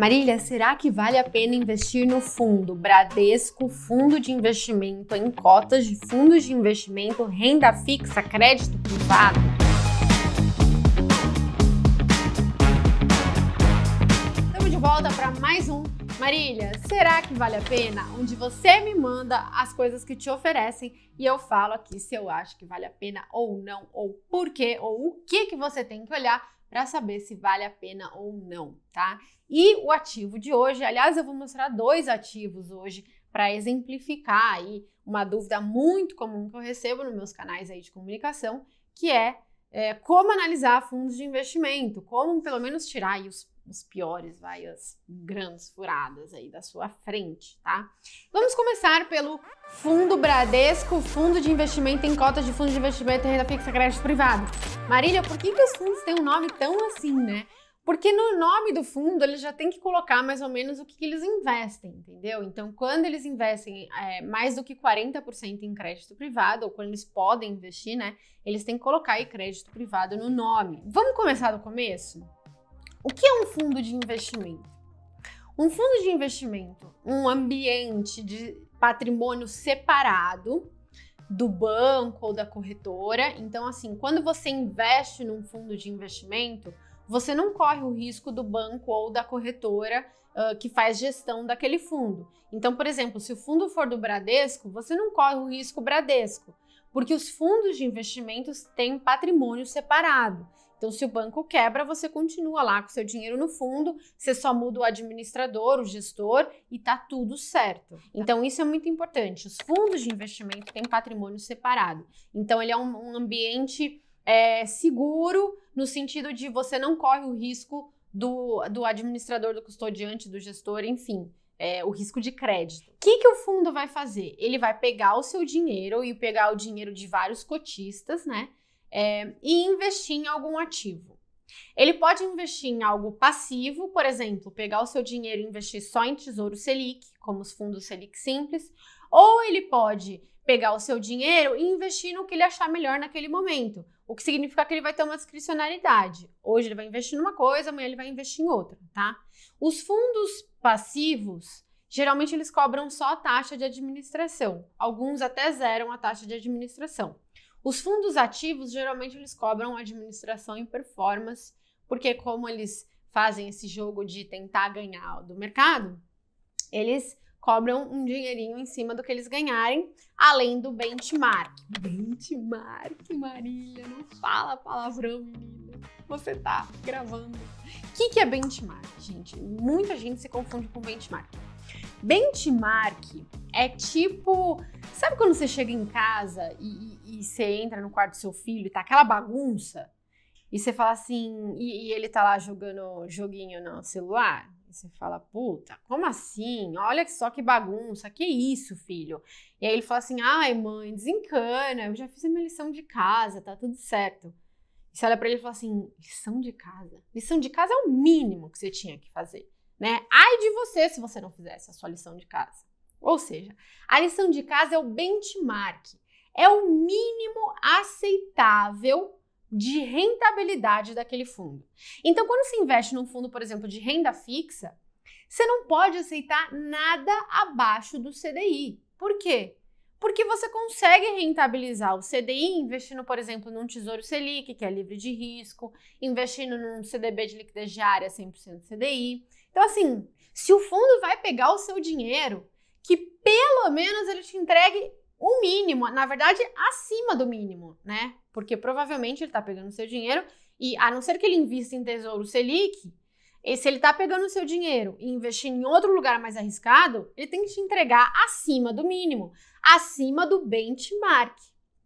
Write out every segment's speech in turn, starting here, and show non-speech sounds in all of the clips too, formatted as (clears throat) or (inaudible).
Marília, será que vale a pena investir no fundo Bradesco, fundo de investimento em cotas de fundos de investimento, renda fixa, crédito privado? Estamos de volta para mais um Marília, será que vale a pena? Onde você me manda as coisas que te oferecem e eu falo aqui se eu acho que vale a pena ou não, ou por quê, ou o que, que você tem que olhar para saber se vale a pena ou não, tá? E o ativo de hoje, aliás, eu vou mostrar dois ativos hoje para exemplificar aí uma dúvida muito comum que eu recebo nos meus canais aí de comunicação, que é, é como analisar fundos de investimento, como pelo menos tirar os os piores, vai, as grandes furadas aí da sua frente, tá? Vamos começar pelo Fundo Bradesco, Fundo de Investimento em Cotas de Fundo de Investimento em Renda Fixa Crédito Privado. Marília, por que, que os fundos têm um nome tão assim, né? Porque no nome do fundo eles já têm que colocar mais ou menos o que, que eles investem, entendeu? Então, quando eles investem é, mais do que 40% em crédito privado, ou quando eles podem investir, né? Eles têm que colocar aí crédito privado no nome. Vamos começar do começo? O que é um fundo de investimento? Um fundo de investimento, um ambiente de patrimônio separado do banco ou da corretora. Então, assim, quando você investe num fundo de investimento, você não corre o risco do banco ou da corretora uh, que faz gestão daquele fundo. Então, por exemplo, se o fundo for do Bradesco, você não corre o risco Bradesco, porque os fundos de investimentos têm patrimônio separado. Então, se o banco quebra, você continua lá com seu dinheiro no fundo, você só muda o administrador, o gestor e tá tudo certo. Tá. Então, isso é muito importante. Os fundos de investimento têm patrimônio separado. Então, ele é um, ambiente é, seguro no sentido de você não corre o risco do, do administrador, do custodiante, do gestor, enfim. É, o risco de crédito. O que, que o fundo vai fazer? Ele vai pegar o seu dinheiro e pegar o dinheiro de vários cotistas, né? é, e investir em algum ativo. Ele pode investir em algo passivo, por exemplo, pegar o seu dinheiro e investir só em Tesouro Selic, como os fundos Selic Simples, ou ele pode pegar o seu dinheiro e investir no que ele achar melhor naquele momento, o que significa que ele vai ter uma discricionalidade. Hoje ele vai investir numa coisa, amanhã ele vai investir em outra, tá? Os fundos passivos, geralmente eles cobram só a taxa de administração, alguns até zeram a taxa de administração. Os fundos ativos geralmente eles cobram administração e performance, porque como eles fazem esse jogo de tentar ganhar do mercado, eles cobram um dinheirinho em cima do que eles ganharem, além do benchmark. Benchmark, Marília, não fala palavrão, menina. Você tá gravando. O que, que é benchmark, gente? Muita gente se confunde com benchmark. Benchmark é tipo. Sabe quando você chega em casa e, e, e você entra no quarto do seu filho e tá aquela bagunça? E você fala assim, e, e, ele tá lá jogando joguinho no celular. E você fala, puta, como assim? Olha só que bagunça, que isso, filho? E aí ele fala assim, ai, mãe, desencana, eu já fiz a minha lição de casa, tá tudo certo. E você olha pra ele e fala assim, lição de casa? Lição de casa é o mínimo que você tinha que fazer né? Ai de você se você não fizesse a sua lição de casa. Ou seja, a lição de casa é o benchmark, é o mínimo aceitável de rentabilidade daquele fundo. Então, quando você investe num fundo, por exemplo, de renda fixa, você não pode aceitar nada abaixo do CDI. Por quê? porque você consegue rentabilizar o CDI investindo, por exemplo, num Tesouro Selic, que é livre de risco, investindo num CDB de liquidez diária 100% CDI. Então, assim, se o fundo vai pegar o seu dinheiro, que pelo menos ele te entregue o um mínimo, na verdade, acima do mínimo, né? Porque provavelmente ele está pegando o seu dinheiro e, a não ser que ele invista em Tesouro Selic, e se ele está pegando o seu dinheiro e investir em outro lugar mais arriscado, ele tem que te entregar acima do mínimo, acima do benchmark,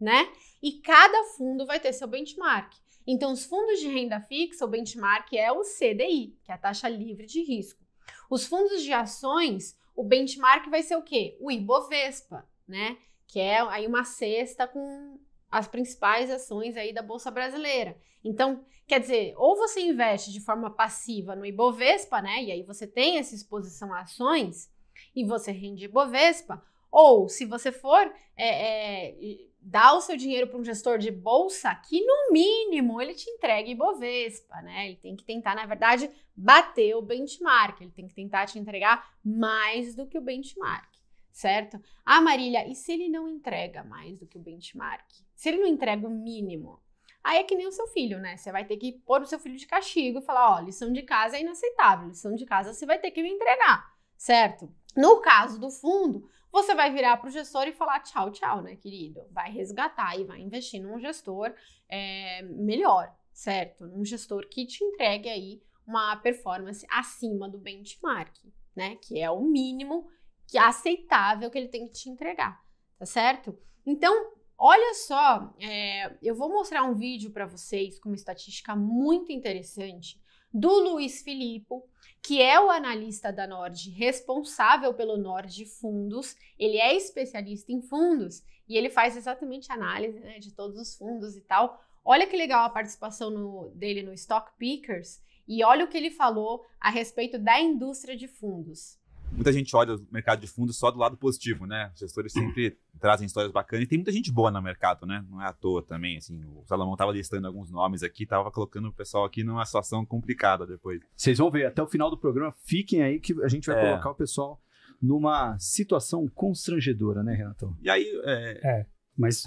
né? E cada fundo vai ter seu benchmark. Então, os fundos de renda fixa, o benchmark é o CDI, que é a taxa livre de risco. Os fundos de ações, o benchmark vai ser o quê? O Ibovespa, né? Que é aí uma cesta com as principais ações aí da Bolsa Brasileira. Então, Quer dizer, ou você investe de forma passiva no Ibovespa, né? E aí você tem essa exposição a ações e você rende Ibovespa, ou se você for é, é, dar o seu dinheiro para um gestor de bolsa, que no mínimo ele te entregue Ibovespa, né? Ele tem que tentar, na verdade, bater o benchmark, ele tem que tentar te entregar mais do que o benchmark, certo? Ah, Marília, e se ele não entrega mais do que o benchmark? Se ele não entrega o mínimo? Aí é que nem o seu filho, né? Você vai ter que pôr o seu filho de castigo e falar: ó, lição de casa é inaceitável, lição de casa você vai ter que me entregar, certo? No caso do fundo, você vai virar para o gestor e falar tchau, tchau, né, querido? Vai resgatar e vai investir num gestor é, melhor, certo? Num gestor que te entregue aí uma performance acima do benchmark, né? Que é o mínimo que é aceitável que ele tem que te entregar, tá certo? Então, Olha só, é, eu vou mostrar um vídeo para vocês com uma estatística muito interessante do Luiz Filippo, que é o analista da Nord responsável pelo Nord Fundos. Ele é especialista em fundos e ele faz exatamente análise né, de todos os fundos e tal. Olha que legal a participação no, dele no Stock Pickers e olha o que ele falou a respeito da indústria de fundos. Muita gente olha o mercado de fundos só do lado positivo, né? Os gestores sempre (clears throat) trazem histórias bacanas e tem muita gente boa no mercado, né? Não é à toa também, assim. O Salomão estava listando alguns nomes aqui, estava colocando o pessoal aqui numa situação complicada depois. Vocês vão ver, até o final do programa, fiquem aí que a gente vai é. colocar o pessoal numa situação constrangedora, né, Renato? E aí. É, é mas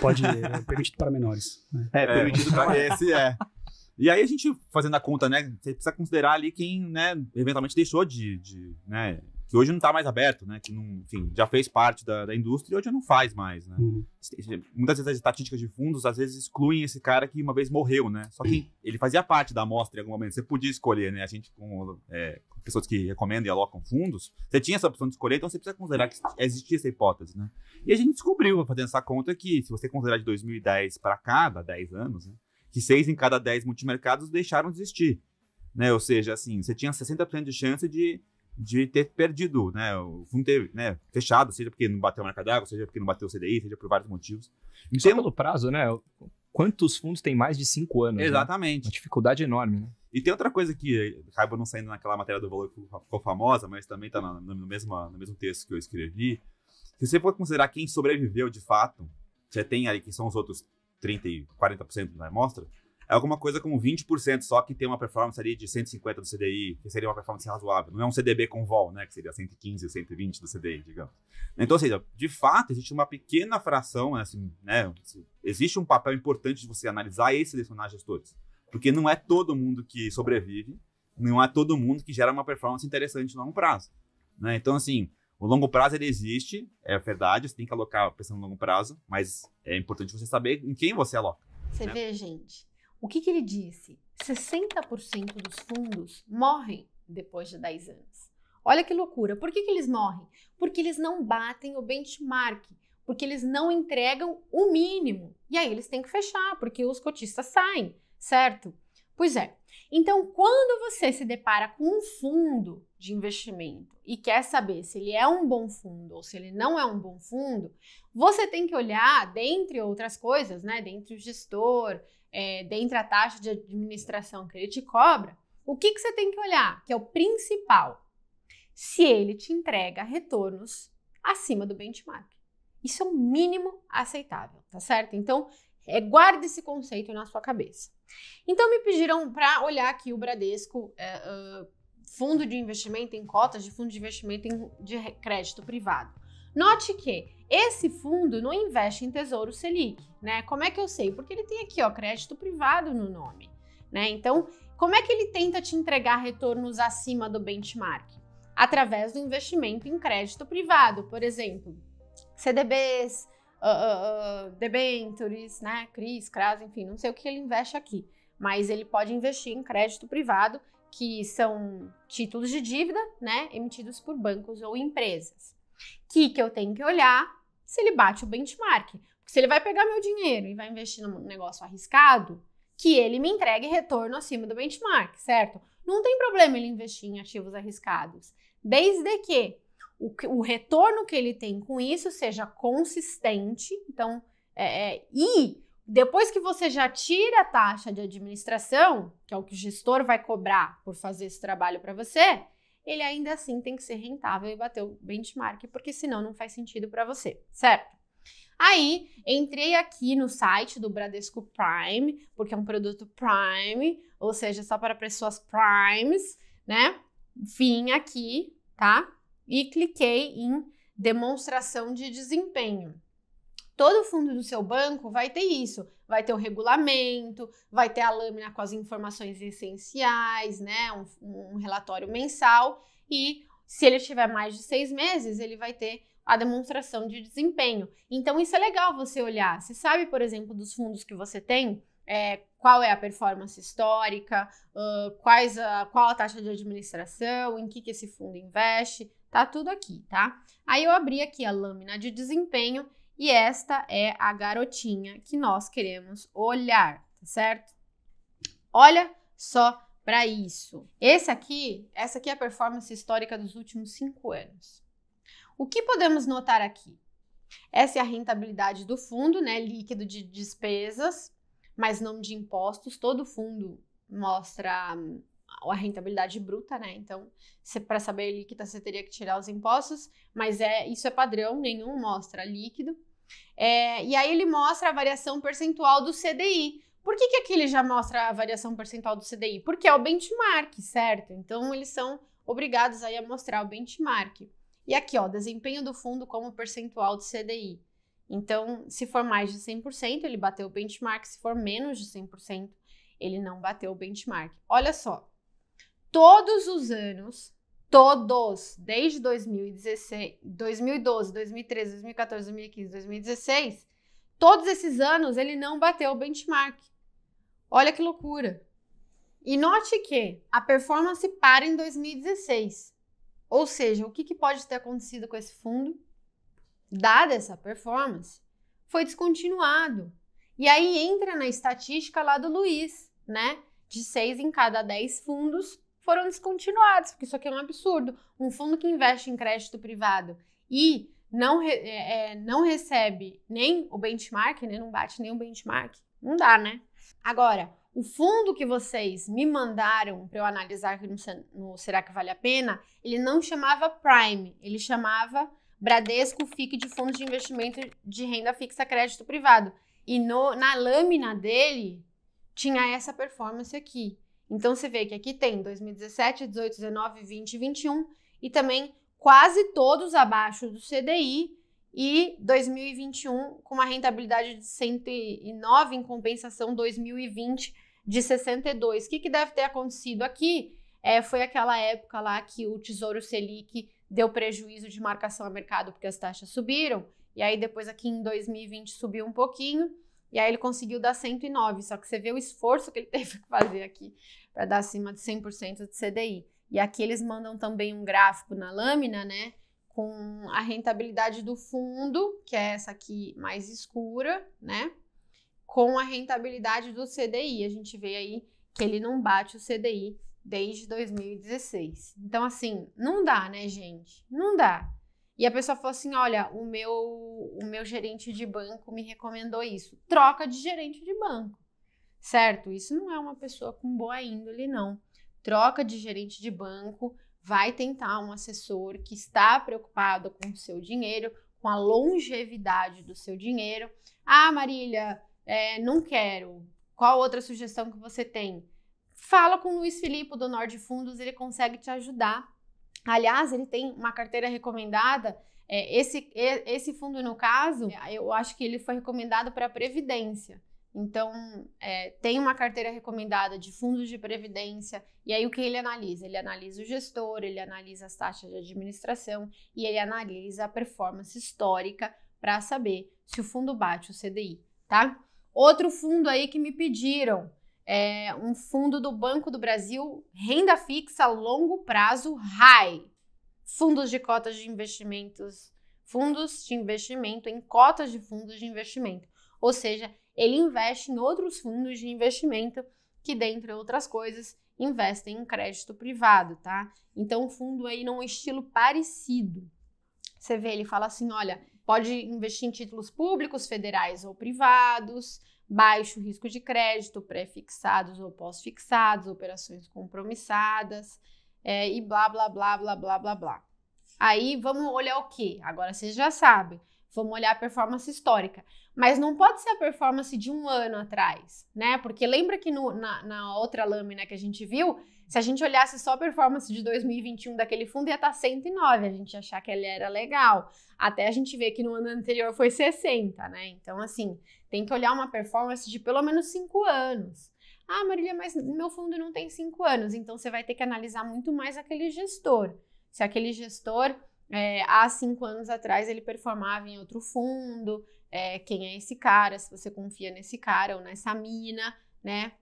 pode. É permitido para menores. Né? É, é permitido para. (laughs) Esse é. E aí a gente, fazendo a conta, né, você precisa considerar ali quem, né, eventualmente deixou de, de né, que hoje não está mais aberto, né, que não, enfim, já fez parte da, da indústria e hoje não faz mais, né. Uhum. Muitas vezes as estatísticas de fundos, às vezes, excluem esse cara que uma vez morreu, né, só que (clears throat) ele fazia parte da amostra em algum momento, você podia escolher, né, a gente com é, pessoas que recomendam e alocam fundos, você tinha essa opção de escolher, então você precisa considerar que existia essa hipótese, né. E a gente descobriu, fazendo essa conta, que se você considerar de 2010 para cá, dá 10 anos, né, que seis em cada dez multimercados deixaram de existir. Né? Ou seja, assim, você tinha 60% de chance de, de ter perdido, né? O fundo ter né, fechado, seja porque não bateu a marca d'água, seja porque não bateu o CDI, seja por vários motivos. Em só então, pelo prazo, né? Quantos fundos têm mais de cinco anos? Né? Exatamente. Né? Uma dificuldade enorme, né? E tem outra coisa que acaba não saindo naquela matéria do valor que ficou famosa, mas também está no, no, mesmo, no mesmo texto que eu escrevi. Se você for considerar quem sobreviveu de fato, você tem ali que são os outros 30 e 40% na amostra, é alguma coisa como 20% só que tem uma performance ali de 150 do CDI, que seria uma performance razoável. Não é um CDB com vol, né, que seria 115 ou 120 do CDI, digamos. Então, ou seja, de fato, existe uma pequena fração, né, assim, né, assim, existe um papel importante de você analisar e selecionar gestores, porque não é todo mundo que sobrevive, não é todo mundo que gera uma performance interessante no longo prazo. Né? Então, assim, o longo prazo ele existe, é verdade, você tem que alocar pensando no longo prazo, mas é importante você saber em quem você aloca. Você né? vê, gente, o que, que ele disse? 60% dos fundos morrem depois de 10 anos. Olha que loucura. Por que, que eles morrem? Porque eles não batem o benchmark, porque eles não entregam o mínimo. E aí eles têm que fechar, porque os cotistas saem, certo? Pois é. Então, quando você se depara com um fundo de investimento e quer saber se ele é um bom fundo ou se ele não é um bom fundo, você tem que olhar, dentre outras coisas, né, dentre o gestor, é, dentre a taxa de administração que ele te cobra, o que, que você tem que olhar, que é o principal, se ele te entrega retornos acima do benchmark. Isso é o um mínimo aceitável, tá certo? Então, é, guarde esse conceito na sua cabeça. Então, me pediram para olhar aqui o Bradesco. É, uh, fundo de investimento, em cotas de fundo de investimento em, de crédito privado. Note que esse fundo não investe em Tesouro Selic, né? Como é que eu sei? Porque ele tem aqui, ó, crédito privado no nome, né? Então, como é que ele tenta te entregar retornos acima do benchmark? Através do investimento em crédito privado, por exemplo, CDBs, uh, ah, uh, ah, ah, debentures, né? CRIs, CRAS, enfim, não sei o que ele investe aqui, mas ele pode investir em crédito privado que são títulos de dívida, né, emitidos por bancos ou empresas. O que, que eu tenho que olhar se ele bate o benchmark? Porque se ele vai pegar meu dinheiro e vai investir num negócio arriscado, que ele me entregue retorno acima do benchmark, certo? Não tem problema ele investir em ativos arriscados, desde que o, o retorno que ele tem com isso seja consistente, então, é, é e depois que você já tira a taxa de administração, que é o que o gestor vai cobrar por fazer esse trabalho para você, ele ainda assim tem que ser rentável e bater o benchmark, porque senão não faz sentido para você, certo? Aí, entrei aqui no site do Bradesco Prime, porque é um produto Prime, ou seja, só para pessoas Primes, né? Vim aqui, tá? E cliquei em demonstração de desempenho. Todo fundo do seu banco vai ter isso. Vai ter o regulamento, vai ter a lâmina com as informações essenciais, né? Um, um relatório mensal. E se ele tiver mais de seis meses, ele vai ter a demonstração de desempenho. Então, isso é legal você olhar. Você sabe, por exemplo, dos fundos que você tem, é, qual é a performance histórica, uh, quais a, qual a taxa de administração, em que, que esse fundo investe, tá tudo aqui, tá? Aí eu abri aqui a lâmina de desempenho e esta é a garotinha que nós queremos olhar, tá certo? Olha só para isso. Esse aqui, essa aqui é a performance histórica dos últimos cinco anos. O que podemos notar aqui? Essa é a rentabilidade do fundo, né? Líquido de despesas, mas não de impostos. Todo fundo mostra hum, a rentabilidade bruta, né? Então, para saber líquida, você teria que tirar os impostos, mas é isso é padrão, nenhum mostra líquido. É, e aí ele mostra a variação percentual do CDI. Por que, que aqui ele já mostra a variação percentual do CDI? Porque é o benchmark, certo? Então, eles são obrigados aí a mostrar o benchmark. E aqui, ó, desempenho do fundo como percentual do CDI. Então, se for mais de 100%, ele bateu o benchmark, se for menos de 100%, ele não bateu o benchmark. Olha só, todos os anos, todos, desde 2016, 2012, 2013, 2014, 2015, 2016, todos esses anos ele não bateu o benchmark. Olha que loucura. E note que a performance para em 2016. Ou seja, o que, que pode ter acontecido com esse fundo, dada essa performance, foi descontinuado. E aí entra na estatística lá do Luiz, né? De seis em cada dez fundos foram descontinuados, porque isso aqui é um absurdo. Um fundo que investe em crédito privado e não, é, é, não recebe nem o benchmark, né? não bate nem o benchmark, não dá, né? Agora, o fundo que vocês me mandaram para eu analisar no Será que Vale a Pena, ele não chamava Prime, ele chamava Bradesco FIC de Fundo de Investimento de Renda Fixa Crédito Privado. E no, na lâmina dele tinha essa performance aqui. Então você vê que aqui tem 2017, 18, 19, 20 e 21 e também quase todos abaixo do CDI e 2021 com uma rentabilidade de 109 em compensação 2020 de 62. O que, que deve ter acontecido aqui? É, foi aquela época lá que o Tesouro Selic deu prejuízo de marcação a mercado porque as taxas subiram, e aí depois aqui em 2020 subiu um pouquinho, e aí ele conseguiu dar 109, só que você vê o esforço que ele (laughs) teve que fazer aqui para dar acima de 100% de CDI. E aqui eles mandam também um gráfico na lâmina, né? Com a rentabilidade do fundo, que é essa aqui mais escura, né? Com a rentabilidade do CDI. A gente vê aí que ele não bate o CDI desde 2016. Então, assim, não dá, né, gente? Não dá. E a pessoa falou assim: olha, o meu, o meu gerente de banco me recomendou isso. Troca de gerente de banco certo? Isso não é uma pessoa com boa índole, não. Troca de gerente de banco, vai tentar um assessor que está preocupado com o seu dinheiro, com a longevidade do seu dinheiro. Ah, Marília, é, não quero. Qual outra sugestão que você tem? Fala com o Luiz Felipe do Nord Fundos, ele consegue te ajudar. Aliás, ele tem uma carteira recomendada. É, esse, esse fundo, no caso, eu acho que ele foi recomendado para a Previdência. Então, é, tem uma carteira recomendada de fundos de previdência, e aí o que ele analisa? Ele analisa o gestor, ele analisa as taxas de administração e ele analisa a performance histórica para saber se o fundo bate o CDI, tá? Outro fundo aí que me pediram é um fundo do Banco do Brasil, renda fixa, longo prazo, high. Fundos de cotas de investimentos, fundos de investimento em cotas de fundos de investimento. Ou seja, ele investe em outros fundos de investimento que, dentre outras coisas, investem em crédito privado, tá? Então, o fundo aí num é estilo parecido. Você vê, ele fala assim: olha, pode investir em títulos públicos, federais ou privados, baixo risco de crédito, pré-fixados ou pós-fixados, operações compromissadas, é, e blá, blá, blá, blá, blá, blá, blá. Aí vamos olhar o que? Agora vocês já sabem. Vamos olhar a performance histórica. Mas não pode ser a performance de um ano atrás, né? Porque lembra que no, na, na, outra lâmina que a gente viu, se a gente olhasse só a performance de 2021 daquele fundo, ia tá estar 109, a gente achar que ele era legal. Até a gente ver que no ano anterior foi 60, né? Então, assim, tem que olhar uma performance de pelo menos 5 anos. Ah, Marília, mas meu fundo não tem 5 anos, então você vai ter que analisar muito mais aquele gestor. Se aquele gestor é, há cinco anos atrás ele performava em outro fundo, é, quem é esse cara, se você confia nesse cara ou nessa mina, né?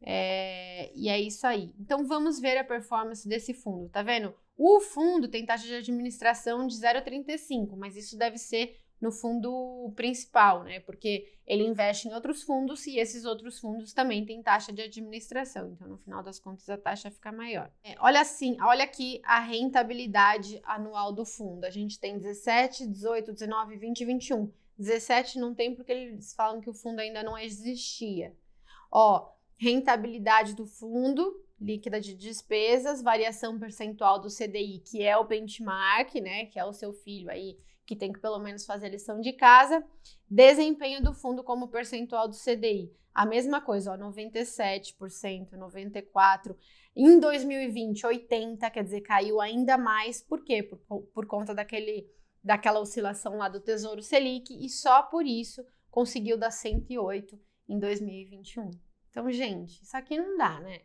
É, e é isso aí. Então vamos ver a performance desse fundo, tá vendo? O fundo tem taxa de administração de 0,35, mas isso deve ser no fundo principal, né? Porque ele investe em outros fundos e esses outros fundos também têm taxa de administração. Então, no final das contas, a taxa fica maior. É, olha assim, olha aqui a rentabilidade anual do fundo. A gente tem 17, 18, 19, 20 e 21. 17 não tem porque eles falam que o fundo ainda não existia. Ó, rentabilidade do fundo líquida de despesas, variação percentual do CDI, que é o benchmark, né, que é o seu filho aí que tem que pelo menos fazer a lição de casa. Desempenho do fundo como percentual do CDI. A mesma coisa, ó, 97%, 94%. Em 2020, 80%, quer dizer, caiu ainda mais. Por quê? Por, por conta daquele, daquela oscilação lá do Tesouro Selic e só por isso conseguiu dar 108 em 2021. Então, gente, isso aqui não dá, né?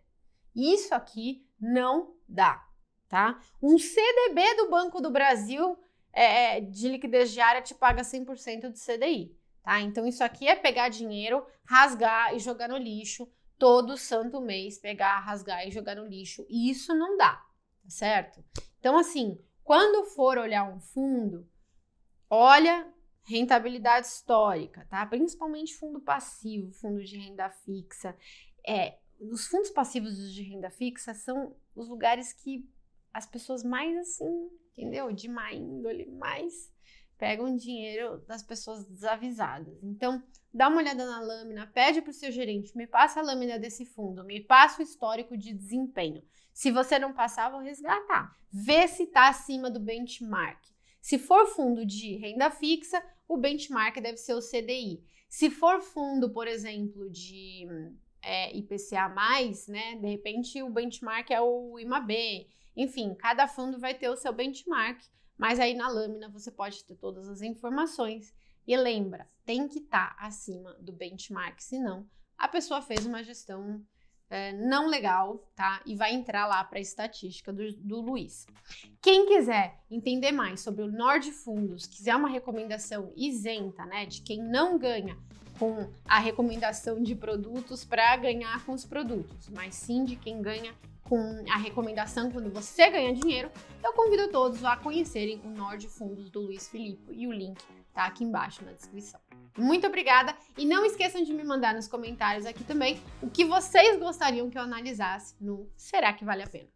Isso aqui não dá, tá? Um CDB do Banco do Brasil é, é, de liquidez diária te paga 100% do CDI, tá? Então isso aqui é pegar dinheiro, rasgar e jogar no lixo todo santo mês, pegar, rasgar e jogar no lixo. E isso não dá, tá certo? Então assim, quando for olhar um fundo, olha rentabilidade histórica, tá? Principalmente fundo passivo, fundo de renda fixa. É, os fundos passivos de renda fixa são os lugares que as pessoas mais assim, entendeu? De má índole, mais pegam dinheiro das pessoas desavisadas. Então, dá uma olhada na lâmina, pede para o seu gerente, me passa a lâmina desse fundo, me passa o histórico de desempenho. Se você não passar, vou resgatar. Vê se está acima do benchmark. Se for fundo de renda fixa, o benchmark deve ser o CDI. Se for fundo, por exemplo, de é, eh, IPCA+, né, de repente o benchmark é o IMAB. Enfim, cada fundo vai ter o seu benchmark, mas aí na lâmina você pode ter todas as informações. E lembra, tem que estar tá acima do benchmark, senão a pessoa fez uma gestão é, não legal, tá? E vai entrar lá para a estatística do, do Luiz. Quem quiser entender mais sobre o Nord Fundos, quiser uma recomendação isenta, né, de quem não ganha com a recomendação de produtos para ganhar com os produtos, mas sim de quem ganha com a recomendação quando você ganha dinheiro, eu convido todos a conhecerem o Nord Fundos do Luiz Filipe e o link tá aqui embaixo na descrição. Muito obrigada e não esqueçam de me mandar nos comentários aqui também o que vocês gostariam que eu analisasse no Será que vale a pena?